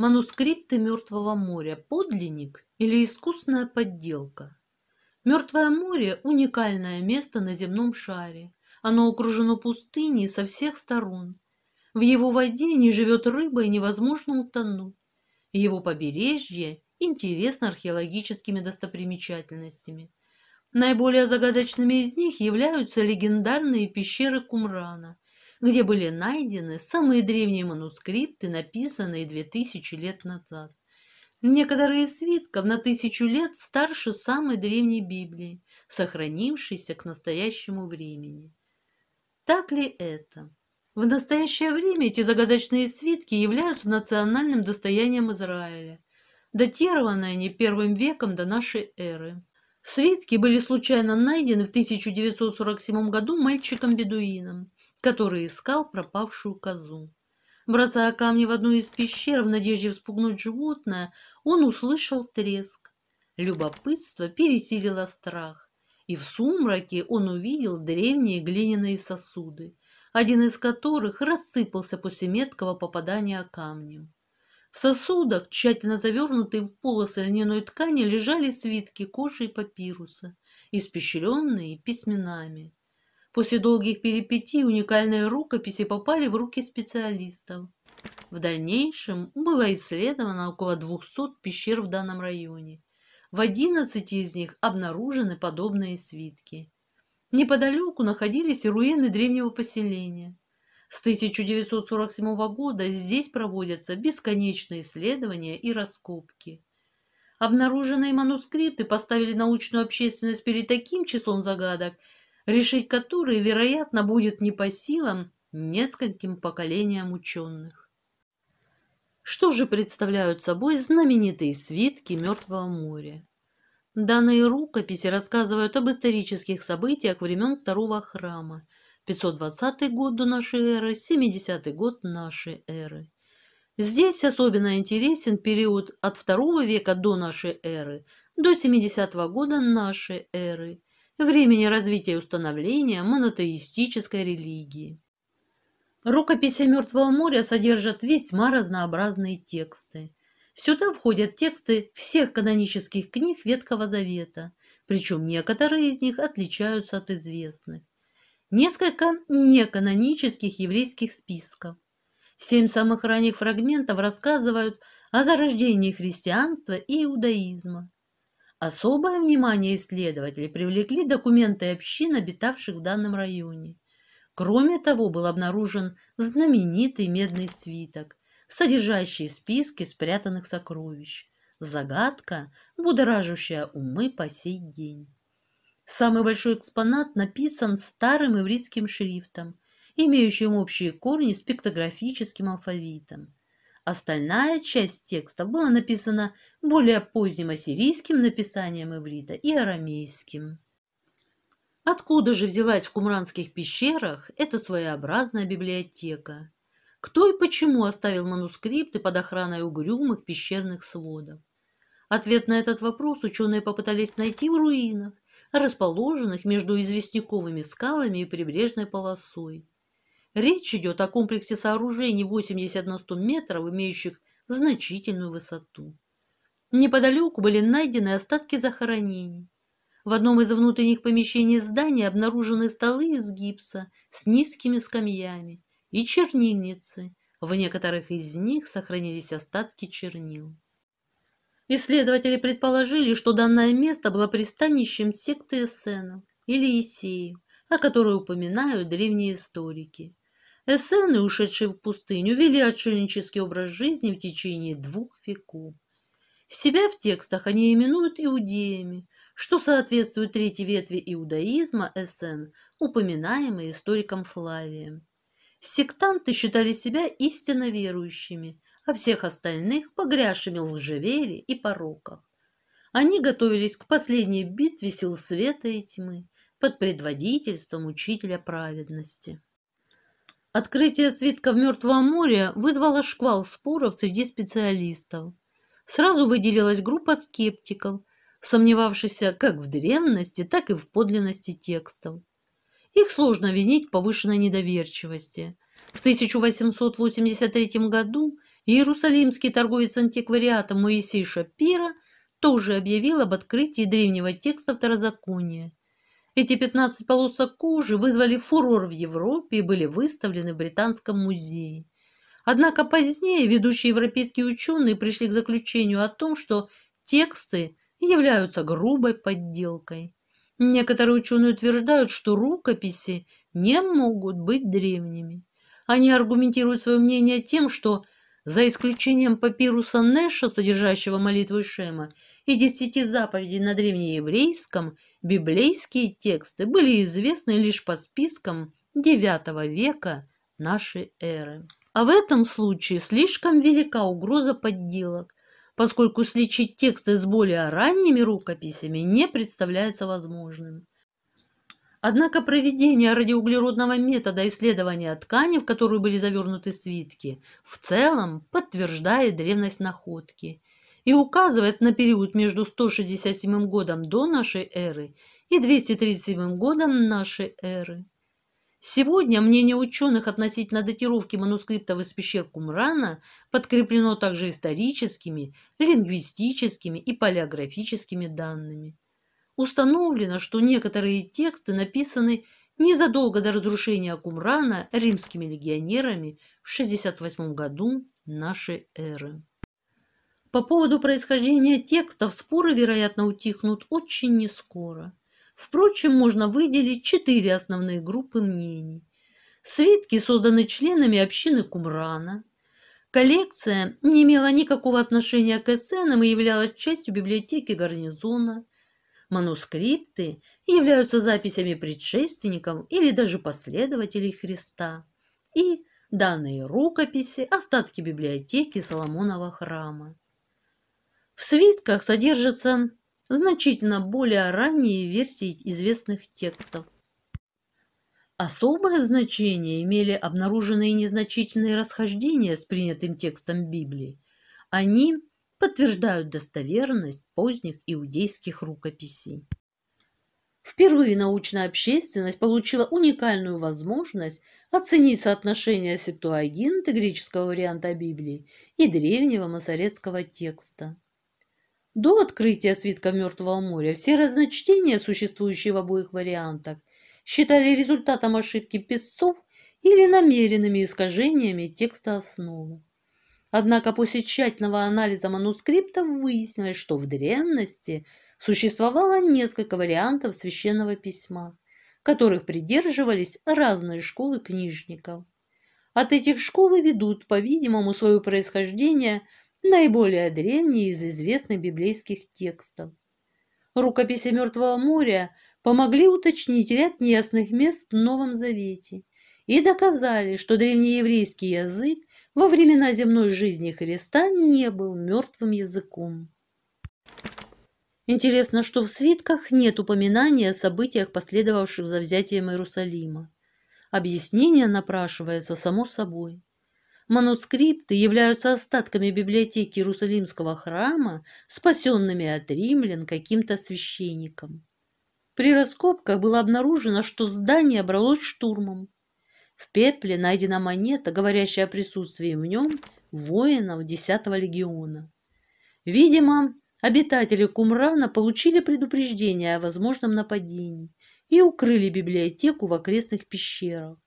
Манускрипты Мертвого моря – подлинник или искусная подделка? Мертвое море – уникальное место на земном шаре. Оно окружено пустыней со всех сторон. В его воде не живет рыба и невозможно утонуть. Его побережье интересно археологическими достопримечательностями. Наиболее загадочными из них являются легендарные пещеры Кумрана – где были найдены самые древние манускрипты, написанные 2000 лет назад. Некоторые из свитков на тысячу лет старше самой древней Библии, сохранившейся к настоящему времени. Так ли это? В настоящее время эти загадочные свитки являются национальным достоянием Израиля, датированы они первым веком до нашей эры. Свитки были случайно найдены в 1947 году мальчиком-бедуином который искал пропавшую козу. Бросая камни в одну из пещер в надежде вспугнуть животное, он услышал треск. Любопытство пересилило страх, и в сумраке он увидел древние глиняные сосуды, один из которых рассыпался после меткого попадания камнем. В сосудах, тщательно завернутые в полосы льняной ткани, лежали свитки кожи и папируса, испещренные письменами. После долгих перипетий уникальные рукописи попали в руки специалистов. В дальнейшем было исследовано около 200 пещер в данном районе. В 11 из них обнаружены подобные свитки. Неподалеку находились руины древнего поселения. С 1947 года здесь проводятся бесконечные исследования и раскопки. Обнаруженные манускрипты поставили научную общественность перед таким числом загадок – решить которые, вероятно, будет не по силам нескольким поколениям ученых. Что же представляют собой знаменитые свитки Мертвого моря? Данные рукописи рассказывают об исторических событиях времен Второго храма, 520 год до нашей эры, 70 год нашей эры. Здесь особенно интересен период от II века до нашей эры до 70 -го года нашей эры времени развития и установления монотеистической религии. Рукописи Мертвого моря содержат весьма разнообразные тексты. Сюда входят тексты всех канонических книг Ветхого Завета, причем некоторые из них отличаются от известных. Несколько неканонических еврейских списков. Семь самых ранних фрагментов рассказывают о зарождении христианства и иудаизма. Особое внимание исследователей привлекли документы общин, обитавших в данном районе. Кроме того, был обнаружен знаменитый медный свиток, содержащий списки спрятанных сокровищ. Загадка, будоражущая умы по сей день. Самый большой экспонат написан старым ивритским шрифтом, имеющим общие корни с пиктографическим алфавитом. Остальная часть текста была написана более поздним ассирийским написанием иврита и арамейским. Откуда же взялась в кумранских пещерах эта своеобразная библиотека? Кто и почему оставил манускрипты под охраной угрюмых пещерных сводов? Ответ на этот вопрос ученые попытались найти в руинах, расположенных между известняковыми скалами и прибрежной полосой. Речь идет о комплексе сооружений 80 на 100 метров, имеющих значительную высоту. Неподалеку были найдены остатки захоронений. В одном из внутренних помещений здания обнаружены столы из гипса с низкими скамьями и чернильницы. В некоторых из них сохранились остатки чернил. Исследователи предположили, что данное место было пристанищем секты эсенов или есеев, о которой упоминают древние историки. Эсены, ушедшие в пустыню, вели отшельнический образ жизни в течение двух веков. Себя в текстах они именуют иудеями, что соответствует третьей ветви иудаизма Эссен, упоминаемой историком Флавием. Сектанты считали себя истинно верующими, а всех остальных погрязшими в лжевере и пороках. Они готовились к последней битве сил света и тьмы под предводительством учителя праведности. Открытие свитка в Мертвом море вызвало шквал споров среди специалистов. Сразу выделилась группа скептиков, сомневавшихся как в древности, так и в подлинности текстов. Их сложно винить в повышенной недоверчивости. В 1883 году иерусалимский торговец антиквариатом Моисей Шапира тоже объявил об открытии древнего текста второзакония эти 15 полосок кожи вызвали фурор в Европе и были выставлены в Британском музее. Однако позднее ведущие европейские ученые пришли к заключению о том, что тексты являются грубой подделкой. Некоторые ученые утверждают, что рукописи не могут быть древними. Они аргументируют свое мнение тем, что – за исключением папируса Нэша, содержащего молитву Шема, и десяти заповедей на древнееврейском, библейские тексты были известны лишь по спискам IX века нашей эры. А в этом случае слишком велика угроза подделок, поскольку сличить тексты с более ранними рукописями не представляется возможным. Однако проведение радиоуглеродного метода исследования ткани, в которую были завернуты свитки, в целом подтверждает древность находки и указывает на период между 167 годом до нашей эры и 237 годом нашей эры. Сегодня мнение ученых относительно датировки манускриптов из пещер Кумрана подкреплено также историческими, лингвистическими и палеографическими данными установлено, что некоторые тексты написаны незадолго до разрушения Кумрана римскими легионерами в 68 году нашей эры. По поводу происхождения текстов споры, вероятно, утихнут очень нескоро. Впрочем, можно выделить четыре основные группы мнений. Свитки созданы членами общины Кумрана. Коллекция не имела никакого отношения к эссенам и являлась частью библиотеки гарнизона. Манускрипты являются записями предшественников или даже последователей Христа. И данные рукописи – остатки библиотеки Соломонова храма. В свитках содержатся значительно более ранние версии известных текстов. Особое значение имели обнаруженные незначительные расхождения с принятым текстом Библии. Они – подтверждают достоверность поздних иудейских рукописей. Впервые научная общественность получила уникальную возможность оценить соотношение септуагинта греческого варианта Библии и древнего масоретского текста. До открытия свитка Мертвого моря все разночтения, существующие в обоих вариантах, считали результатом ошибки песцов или намеренными искажениями текста основы. Однако после тщательного анализа манускрипта выяснилось, что в древности существовало несколько вариантов священного письма, которых придерживались разные школы книжников. От этих школ ведут, по-видимому, свое происхождение наиболее древние из известных библейских текстов. Рукописи Мертвого моря помогли уточнить ряд неясных мест в Новом Завете и доказали, что древнееврейский язык во времена земной жизни Христа не был мертвым языком. Интересно, что в свитках нет упоминания о событиях, последовавших за взятием Иерусалима. Объяснение напрашивается само собой. Манускрипты являются остатками библиотеки Иерусалимского храма, спасенными от римлян каким-то священником. При раскопках было обнаружено, что здание бралось штурмом. В пепле найдена монета, говорящая о присутствии в нем воинов 10-го легиона. Видимо, обитатели Кумрана получили предупреждение о возможном нападении и укрыли библиотеку в окрестных пещерах.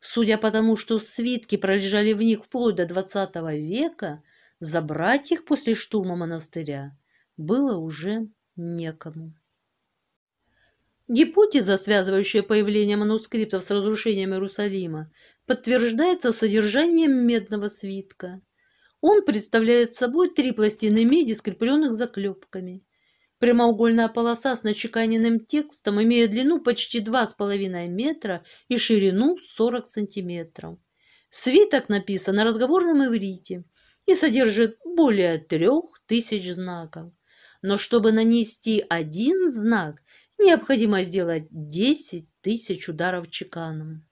Судя по тому, что свитки пролежали в них вплоть до XX века, забрать их после штурма монастыря было уже некому. Гипотеза, связывающая появление манускриптов с разрушением Иерусалима, подтверждается содержанием медного свитка. Он представляет собой три пластины меди, скрепленных заклепками. Прямоугольная полоса с начеканенным текстом имеет длину почти 2,5 метра и ширину 40 сантиметров. Свиток написан на разговорном иврите и содержит более трех тысяч знаков. Но чтобы нанести один знак, необходимо сделать 10 тысяч ударов чеканом.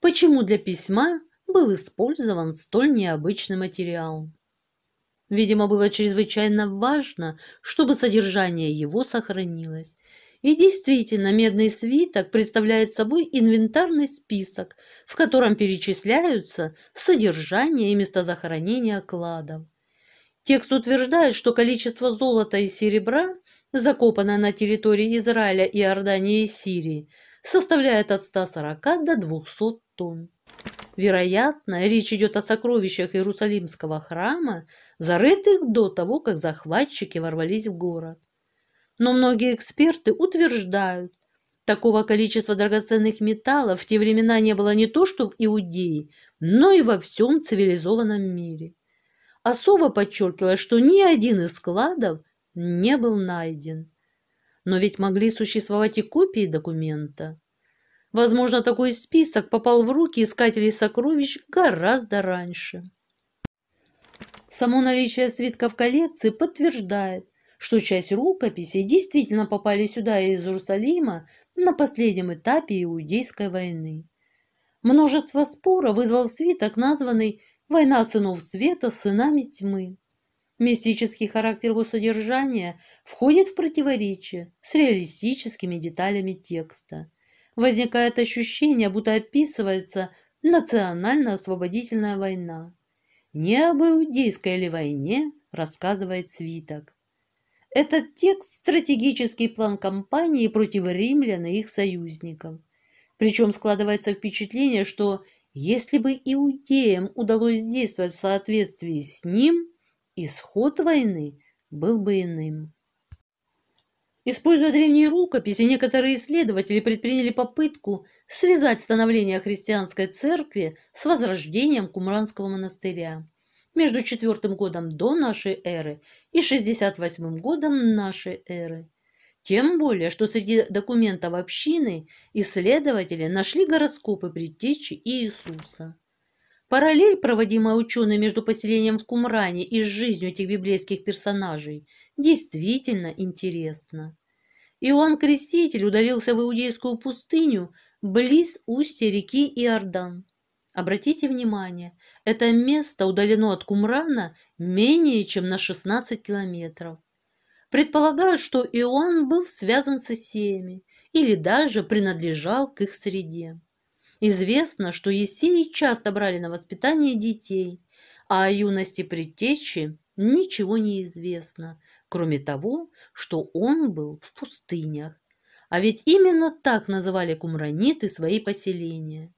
Почему для письма был использован столь необычный материал? Видимо, было чрезвычайно важно, чтобы содержание его сохранилось. И действительно, медный свиток представляет собой инвентарный список, в котором перечисляются содержание и места захоронения кладов. Текст утверждает, что количество золота и серебра Закопанная на территории Израиля, Иордании и Сирии, составляет от 140 до 200 тонн. Вероятно, речь идет о сокровищах Иерусалимского храма, зарытых до того, как захватчики ворвались в город. Но многие эксперты утверждают, Такого количества драгоценных металлов в те времена не было не то что в Иудее, но и во всем цивилизованном мире. Особо подчеркивалось, что ни один из складов не был найден. Но ведь могли существовать и копии документа. Возможно, такой список попал в руки искателей сокровищ гораздо раньше. Само наличие свитка в коллекции подтверждает, что часть рукописей действительно попали сюда из Иерусалима на последнем этапе Иудейской войны. Множество спора вызвал свиток, названный «Война сынов света с сынами тьмы». Мистический характер его содержания входит в противоречие с реалистическими деталями текста. Возникает ощущение, будто описывается национально-освободительная война. Не об иудейской ли войне, рассказывает свиток. Этот текст – стратегический план кампании против римлян и их союзников. Причем складывается впечатление, что если бы иудеям удалось действовать в соответствии с ним – исход войны был бы иным. Используя древние рукописи, некоторые исследователи предприняли попытку связать становление христианской церкви с возрождением Кумранского монастыря между четвертым годом до нашей эры и 68 годом нашей эры. Тем более, что среди документов общины исследователи нашли гороскопы предтечи Иисуса. Параллель, проводимая ученым между поселением в Кумране и жизнью этих библейских персонажей, действительно интересна. Иоанн Креститель удалился в Иудейскую пустыню близ устья реки Иордан. Обратите внимание, это место удалено от Кумрана менее чем на 16 километров. Предполагают, что Иоанн был связан с Исеями или даже принадлежал к их среде. Известно, что есеи часто брали на воспитание детей, а о юности предтечи ничего не известно, кроме того, что он был в пустынях. А ведь именно так называли кумраниты свои поселения.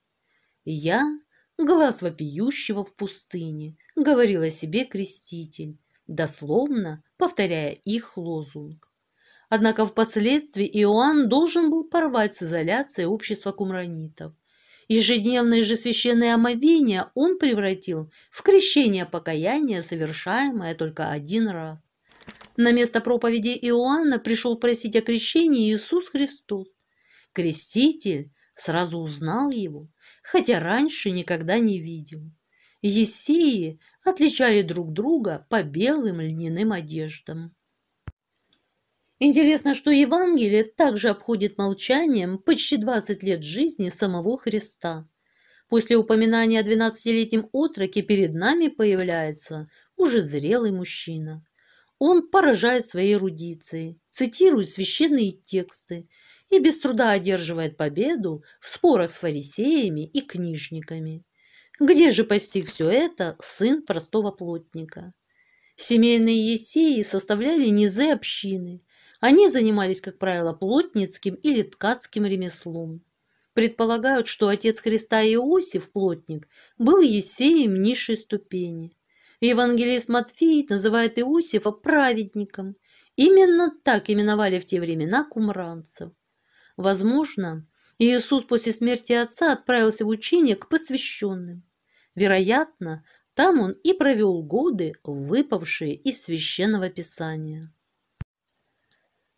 «Я – глаз вопиющего в пустыне», – говорил о себе креститель, дословно повторяя их лозунг. Однако впоследствии Иоанн должен был порвать с изоляцией общества кумранитов – Ежедневные же священные омовения он превратил в крещение покаяния, совершаемое только один раз. На место проповеди Иоанна пришел просить о крещении Иисус Христос. Креститель сразу узнал его, хотя раньше никогда не видел. Есеи отличали друг друга по белым льняным одеждам. Интересно, что Евангелие также обходит молчанием почти 20 лет жизни самого Христа. После упоминания о 12-летнем отроке перед нами появляется уже зрелый мужчина. Он поражает своей эрудицией, цитирует священные тексты и без труда одерживает победу в спорах с фарисеями и книжниками. Где же постиг все это сын простого плотника? Семейные есеи составляли низы общины, они занимались, как правило, плотницким или ткацким ремеслом. Предполагают, что отец Христа Иосиф, плотник, был Есеем низшей ступени. Евангелист Матфей называет Иосифа праведником. Именно так именовали в те времена кумранцев. Возможно, Иисус после смерти отца отправился в учение к посвященным. Вероятно, там он и провел годы, выпавшие из священного писания.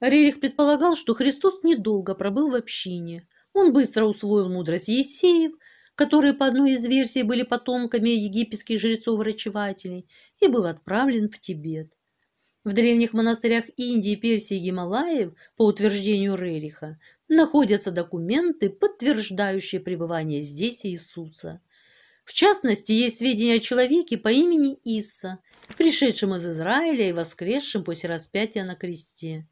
Рерих предполагал, что Христос недолго пробыл в общине. Он быстро усвоил мудрость Есеев, которые по одной из версий были потомками египетских жрецов-врачевателей, и был отправлен в Тибет. В древних монастырях Индии, Персии и Гималаев, по утверждению Рериха, находятся документы, подтверждающие пребывание здесь Иисуса. В частности, есть сведения о человеке по имени Исса, пришедшем из Израиля и воскресшем после распятия на кресте.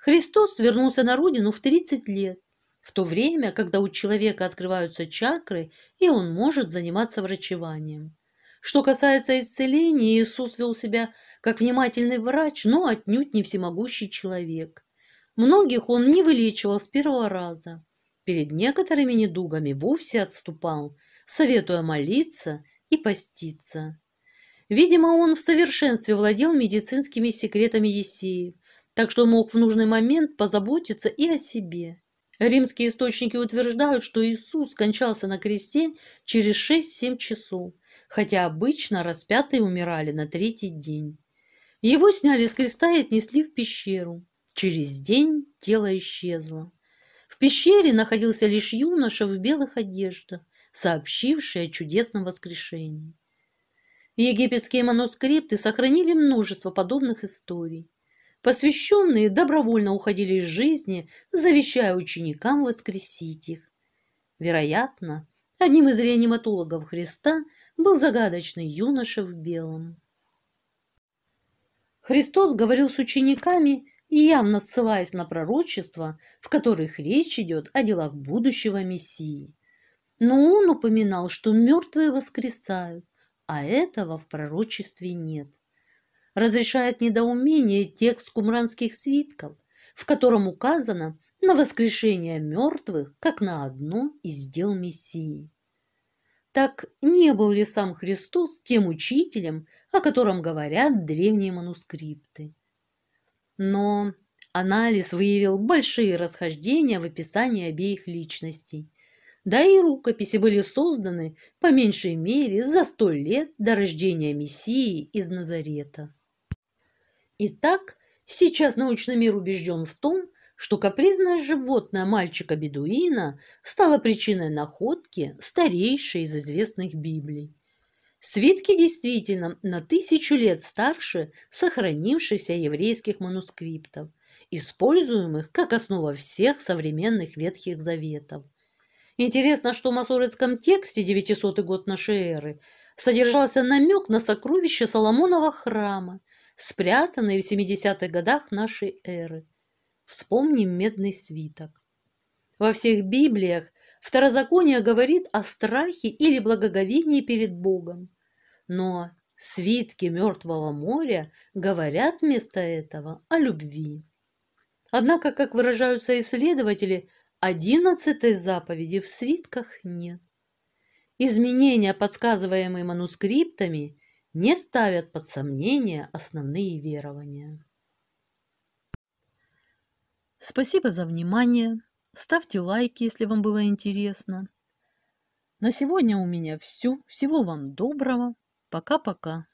Христос вернулся на родину в 30 лет, в то время, когда у человека открываются чакры, и он может заниматься врачеванием. Что касается исцеления, Иисус вел себя как внимательный врач, но отнюдь не всемогущий человек. Многих он не вылечивал с первого раза. Перед некоторыми недугами вовсе отступал, советуя молиться и поститься. Видимо, он в совершенстве владел медицинскими секретами Есеев так что мог в нужный момент позаботиться и о себе. Римские источники утверждают, что Иисус скончался на кресте через 6-7 часов, хотя обычно распятые умирали на третий день. Его сняли с креста и отнесли в пещеру. Через день тело исчезло. В пещере находился лишь юноша в белых одеждах, сообщивший о чудесном воскрешении. Египетские манускрипты сохранили множество подобных историй. Посвященные добровольно уходили из жизни, завещая ученикам воскресить их. Вероятно, одним из реаниматологов Христа был загадочный юноша в белом. Христос говорил с учениками, явно ссылаясь на пророчества, в которых речь идет о делах будущего Мессии. Но он упоминал, что мертвые воскресают, а этого в пророчестве нет разрешает недоумение текст кумранских свитков, в котором указано на воскрешение мертвых, как на одну из дел Мессии. Так не был ли сам Христос тем учителем, о котором говорят древние манускрипты? Но анализ выявил большие расхождения в описании обеих личностей. Да и рукописи были созданы, по меньшей мере, за сто лет до рождения Мессии из Назарета. Итак, сейчас научный мир убежден в том, что капризное животное мальчика-бедуина стало причиной находки старейшей из известных Библий. Свитки действительно на тысячу лет старше сохранившихся еврейских манускриптов, используемых как основа всех современных Ветхих Заветов. Интересно, что в масорецком тексте 900 год нашей эры содержался намек на сокровище Соломонова храма, спрятанные в 70-х годах нашей эры. Вспомним медный свиток. Во всех Библиях второзаконие говорит о страхе или благоговении перед Богом. Но свитки Мертвого моря говорят вместо этого о любви. Однако, как выражаются исследователи, одиннадцатой заповеди в свитках нет. Изменения, подсказываемые манускриптами, не ставят под сомнение основные верования. Спасибо за внимание. Ставьте лайки, если вам было интересно. На сегодня у меня все. Всего вам доброго. Пока-пока.